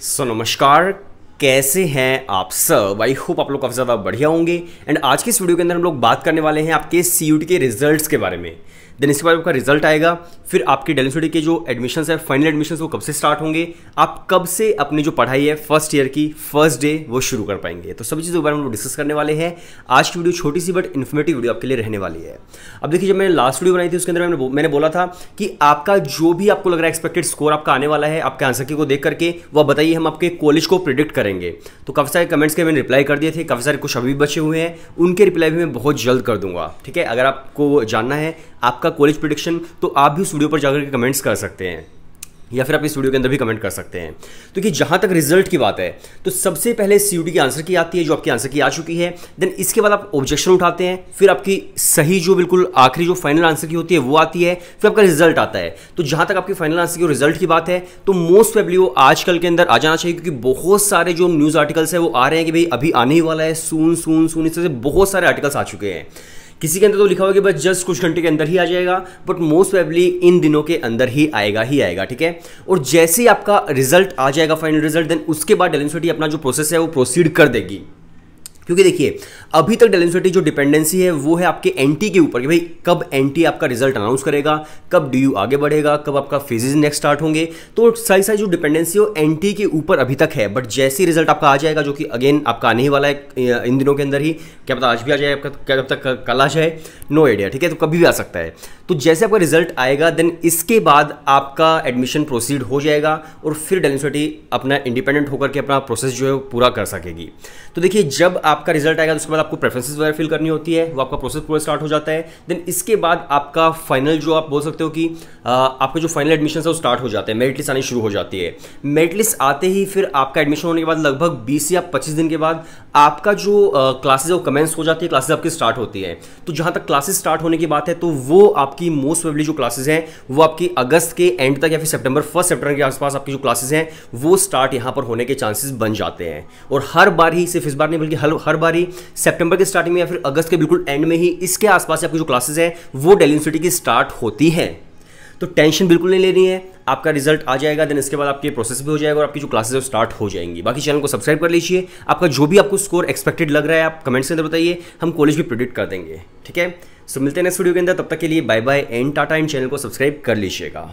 सो so, नमस्कार कैसे हैं आप सब आई होप आप लोग काफ़ी ज़्यादा बढ़िया होंगे एंड आज के इस वीडियो के अंदर हम लोग बात करने वाले हैं आपके सी के रिजल्ट्स के बारे में देन इसके बाद आपका रिजल्ट आएगा फिर आपकी डेलिसिटी के जो एडमिशन है फाइनल एडमिशन वो कब से स्टार्ट होंगे आप कब से अपनी जो पढ़ाई है फर्स्ट ईयर की फर्स्ट डे वो शुरू कर पाएंगे तो सभी चीज़ों के बारे में डिस्कस करने वाले हैं आज की वीडियो छोटी सी बट इन्फॉर्मेटिव वीडियो आपके लिए रहने वाली है अब देखिए जब मैंने लास्ट वीडियो बनाई थी उसके अंदर मैंने मैंने बोला था कि आपका जो भी आपको लग रहा है एक्सपेक्टेड स्कोर आपका आने वाला है आपके आंसर की को देख करके वह बताइए हम आपके कॉलेज को प्रिडिक्ट करेंगे तो काफ़ी सारे कमेंट्स के मैंने रिप्लाई कर दिए थे काफ़ी सारे कुछ अभी बचे हुए हैं उनके रिप्लाई भी मैं बहुत जल्द कर दूंगा ठीक है अगर आपको जानना है आपका कॉलेज प्रोडिक्शन तो आप भी स्टूडियो पर जाकर के कमेंट्स कर सकते हैं या फिर आप इस स्टूडियो के अंदर भी कमेंट कर सकते हैं तो कि जहां तक रिजल्ट की बात है तो सबसे पहले सी की आंसर की आती है जो आपकी आंसर की आ चुकी है देन इसके बाद आप ऑब्जेक्शन उठाते हैं फिर आपकी सही जो बिल्कुल आखिरी जो फाइनल आंसर की होती है वो आती है फिर आपका रिजल्ट आता है तो जहां तक आपकी फाइनल आंसर की रिजल्ट की बात है तो मोस्ट वेबली वो आजकल के अंदर आ जाना चाहिए क्योंकि बहुत सारे जो न्यूज़ आर्टिकल्स है वो आ रहे हैं कि भाई अभी आने ही वाला है सून सून सून इस तरह से बहुत सारे आर्टिकल्स आ चुके हैं किसी के अंदर तो लिखा हुआ कि बस जस्ट कुछ घंटे के अंदर ही आ जाएगा बट मोस्ट वेबली इन दिनों के अंदर ही आएगा ही आएगा ठीक है और जैसे ही आपका रिजल्ट आ जाएगा फाइनल रिजल्ट देन उसके बाद डेलेंसोटी अपना जो प्रोसेस है वो प्रोसीड कर देगी क्योंकि देखिए अभी तक डेलेंसोटी जो डिपेंडेंसी है वो है आपके एंटी के ऊपर कि भाई कब एंटी आपका रिजल्ट अनाउंस करेगा कब डी यू आगे बढ़ेगा कब आपका फिजिज नेक्स्ट स्टार्ट होंगे तो सारी सारी जो डिपेंडेंसी हो एंटी के ऊपर अभी तक है बट जैसे रिजल्ट आपका आ जाएगा जो कि अगेन आपका आने ही वाला है इन दिनों के अंदर ही क्या पता आज भी आ जाए आपका क्या जब तक कल आ जाए नो आइडिया ठीक है तो कभी भी आ सकता है तो जैसे आपका रिजल्ट आएगा देन इसके बाद आपका एडमिशन प्रोसीड हो जाएगा और फिर डेलेंसोटी अपना इंडिपेंडेंट होकर के अपना प्रोसेस जो है पूरा कर सकेगी तो देखिए जब आप आपका रिजल्ट आएगा तो उसके बाद आपको प्रेफरेंसेस वगैरह फिल करनी होती है वो आपका प्रोसेस पूरा स्टार्ट हो जाता है देन इसके बाद आपका फाइनल जो आप बोल सकते हो कि आपका जो फाइनल एडमिशन है वो स्टार्ट हो जाता है मेरिट लिस्ट आनी शुरू हो जाती है मेरिट लिस्ट आते ही फिर आपका एडमिशन होने के बाद लगभग बीस या पच्चीस दिन के बाद आपका जो क्लासेज है वो कमेंस हो जाती है क्लासेज आपकी स्टार्ट होती है तो जहाँ तक क्लासेज स्टार्ट होने की बात है तो वो आपकी मोस्ट वेबली जो क्लासेज हैं वो आपकी अगस्त के एंड तक या फिर सितंबर फर्स्ट सेप्टेम्बर के आसपास आपकी जो क्लासेज हैं वो स्टार्ट यहाँ पर होने के चांसेस बन जाते हैं और हर बार ही सिर्फ इस बार नहीं बल्कि हर हर ही सेप्टेंबर के स्टार्टिंग में या फिर अगस्त के बिल्कुल एंड में ही इसके आसपास आपकी जो क्लासेज हैं वो डेली यूनिवर्सिटी की स्टार्ट होती है तो टेंशन बिल्कुल नहीं लेनी है आपका रिजल्ट आ जाएगा देन इसके बाद आपके प्रोसेस भी हो जाएगा और आपकी जो क्लासेस है स्टार्ट हो जाएंगी बाकी चैनल को सब्सक्राइब कर लीजिए आपका जो भी आपको स्कोर एक्सपेक्टेड लग रहा है आप कमेंट्स के अंदर बताइए हम कॉलेज भी प्रिडिक्ट कर देंगे ठीक है सो मिलते हैं नेक्स्ट वीडियो के अंदर तब तक के लिए बाय बाय एंड टाटा एंड चैनल को सब्सक्राइब कर लीजिएगा